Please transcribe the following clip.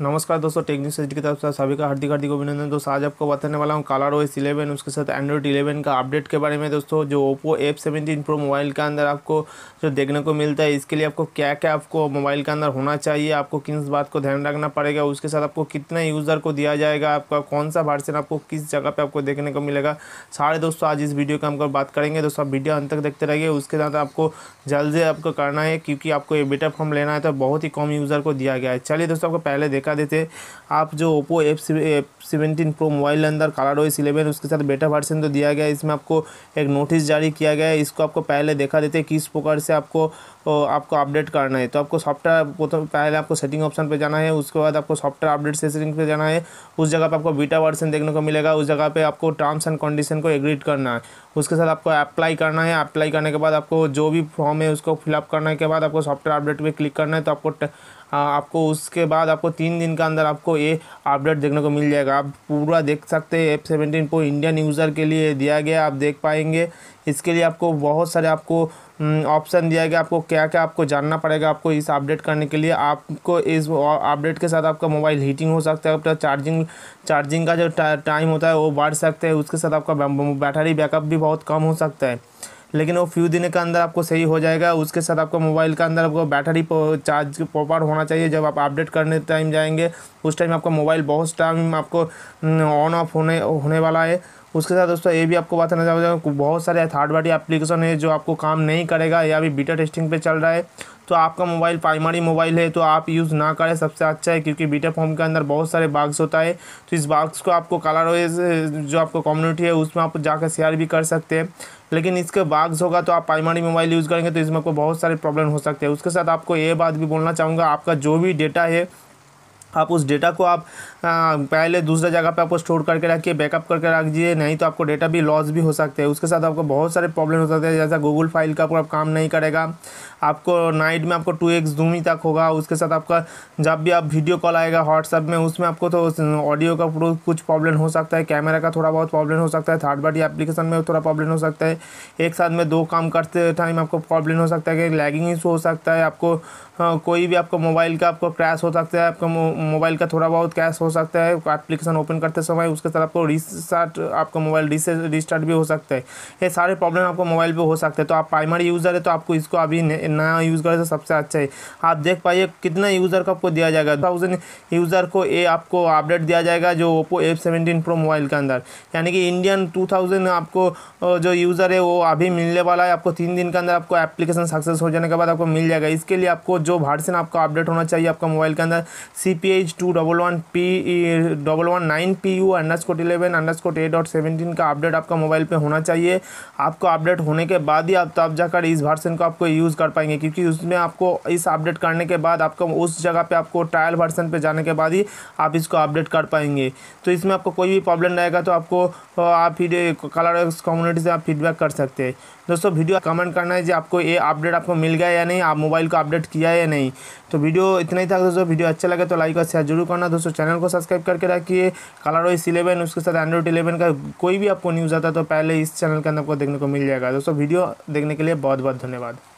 नमस्कार दोस्तों technique set की तरफ से सभी का हार्दिक हार्दिक अभिनंदन दोस्तों आज आपको बताने वाला हूँ कलर ओएस इलेवन उसके साथ एंड्रॉइड इलेवन का अपडेट के बारे में दोस्तों जो Oppo F seventeen pro mobile के अंदर आपको जो देखने को मिलता है इसके लिए आपको क्या क्या आपको मोबाइल के अंदर होना चाहिए आपको किस बात को ध्यान रखना पड़ेगा उसके साथ आपको कितना यूज़र को दिया जाएगा आपका कौन सा वर्सन आपको किस जगह पर आपको देखने को मिलेगा सारे दोस्तों आज इस वीडियो के हम बात करेंगे दोस्तों आप वीडियो अंत तक देखते रहिए उसके साथ आपको जल्द आपको करना है क्योंकि आपको ये बेटा फॉर्म लेना है तो बहुत ही कम यूज़र को दिया गया है चलिए दोस्तों आपको पहले देख एका देते आप जो Oppo F seventeen pro mobile अंदर कलर ओइस इलेवन उसके साथ बेटा वर्सन तो दिया गया इसमें आपको एक नोटिस जारी किया गया इसको आपको पहले देखा देते किस प्रकार से आपको आपको अपडेट करना है तो आपको सॉफ्टवेयर प्रथम पहले आपको सेटिंग ऑप्शन पर जाना है उसके बाद आपको सॉफ्टवेयर अपडेट सेटिंग पर जाना है उस जगह पर आपको बीटा वर्सन देखने को मिलेगा उस जगह पर आपको टर्म्स एंड कंडीशन को एग्रीड करना है उसके साथ आपको अप्लाई करना है अप्लाई करने के बाद आपको जो भी फॉर्म है उसको फिलअप करने के बाद आपको सॉफ्टवेयर अपडेट पर क्लिक करना है तो आपको हाँ, आपको उसके बाद आपको तीन दिन का अंदर आपको ये अपडेट देखने को मिल जाएगा आप पूरा देख सकते हैं एफ सेवेंटीन को इंडियन यूज़र के लिए दिया गया आप देख पाएंगे इसके लिए आपको बहुत सारे आपको ऑप्शन हम्म, दिया गया आपको क्या क्या आपको जानना पड़ेगा आपको इस अपडेट करने के लिए आपको इस अपडेट के साथ आपका मोबाइल हीटिंग हो सकता है आपका चार्जिंग चार्जिंग का जो टाइम होता है वो बढ़ सकता है उसके साथ आपका बैटरी बैकअप भी बहुत कम हो सकता है लेकिन वो फ्यू दिन के अंदर आपको सही हो जाएगा उसके साथ आपको मोबाइल का अंदर आपको बैटरी चार्ज प्रॉपर होना चाहिए जब आप अपडेट करने टाइम जाएंगे उस टाइम आपका मोबाइल बहुत टाइम आपको ऑन हम्म, ऑफ होने होने वाला है उसके साथ दोस्तों ये भी आपको बात करना चाहूँगा बहुत सारे थर्ड पार्टी एप्लीकेशन है जो आपको काम नहीं करेगा या अभी बीटा टेस्टिंग पे चल रहा है तो आपका मोबाइल प्राइमरी मोबाइल है तो आप यूज़ ना करें सबसे अच्छा है क्योंकि बीटा फॉर्म के अंदर बहुत सारे बाग्स होता है तो इस बाग्स को आपको कलर वेज जो आपको कम्युनिटी है उसमें आप जाकर शेयर भी कर सकते हैं लेकिन इसके बाग्स होगा तो आप प्राइमरी मोबाइल यूज़ करेंगे तो इसमें आपको बहुत सारे प्रॉब्लम हो सकते हैं उसके साथ आपको ये बात भी बोलना चाहूँगा आपका जो भी डेटा है आप उस डेटा को आप पहले दूसरे जगह पे आपको स्टोर करके रखिए बैकअप करके रख दीजिए नहीं तो आपको डेटा भी लॉस भी हो सकते हैं उसके साथ आपको बहुत सारे प्रॉब्लम हो सकते हैं जैसा गूगल फाइल का पूरा काम नहीं करेगा आपको नाइट में आपको टू एक्स ही तक होगा उसके साथ आपका जब भी आप वीडियो कॉल आएगा व्हाट्सअप में उसमें आपको तो ऑडियो का कुछ प्रॉब्लम हो सकता है कैमरा का थोड़ा बहुत प्रॉब्लम हो सकता है थर्ड पार्टी एप्लीकेशन में थोड़ा प्रॉब्लम हो सकता है एक साथ में दो काम करते टाइम आपको प्रॉब्लम हो सकता है कि लैगिंग इशू हो सकता है आपको हाँ, कोई भी आपको मोबाइल का आपको क्रैश हो सकता है आपका मोबाइल का थोड़ा बहुत कैश हो सकता है एप्लीकेशन ओपन करते समय उसके साथ आपको रिस्टार्ट आपका मोबाइल रिस्टार्ट भी हो सकता है ये सारे प्रॉब्लम आपको मोबाइल पर हो सकते हैं तो आप प्राइमरी यूज़र है तो आपको इसको अभी नया यूज़ करें तो सबसे अच्छा है आप देख पाइए कितना यूज़र का आपको दिया जाएगा थाउजेंड यूज़र को ये आपको अपडेट दिया जाएगा जो Oppo F seventeen pro mobile के अंदर यानी कि इंडियन टू थाउजेंड आपको जो यूज़र है वो अभी मिलने वाला है आपको तीन दिन के अंदर आपको एप्लीकेशन सक्सेस हो जाने के बाद आपको मिल जाएगा इसके लिए आपको जो वर्सन आपका अपडेट होना चाहिए आपका मोबाइल के अंदर C P H two double one P double one nine P U underscore eleven underscore A dot seventeen का अपडेट आपका मोबाइल पे होना चाहिए आपको अपडेट होने के बाद ही आप तब जाकर इस वर्सन को आपको यूज़ कर पाएंगे क्योंकि उसमें आपको इस अपडेट करने के बाद आपको उस जगह पर आपको ट्रायल वर्सन पर जाने के बाद ही आप इसको अपडेट कर पाएंगे तो इसमें आपको कोई भी प्रॉब्लम रहेगा तो आपको आप फिर कलर कम्युनिटी से आप फीडबैक कर सकते हैं दोस्तों वीडियो कमेंट करना है जी आपको ये अपडेट आपको मिल गया या नहीं आप मोबाइल को अपडेट किया या नहीं तो वीडियो इतना ही था दोस्तों वीडियो अच्छा लगे तो लाइक का शेयर जरूर करना दोस्तों चैनल को सब्सक्राइब करके रखिए कलर वाइस इलेवन उसके साथ एंड्रॉइड इलेवन का कोई भी आपको न्यूज़ आता है तो पहले इस चैनल के अंदर आपको देखने को मिल जाएगा दोस्तों वीडियो देखने के लिए बहुत बहुत धन्यवाद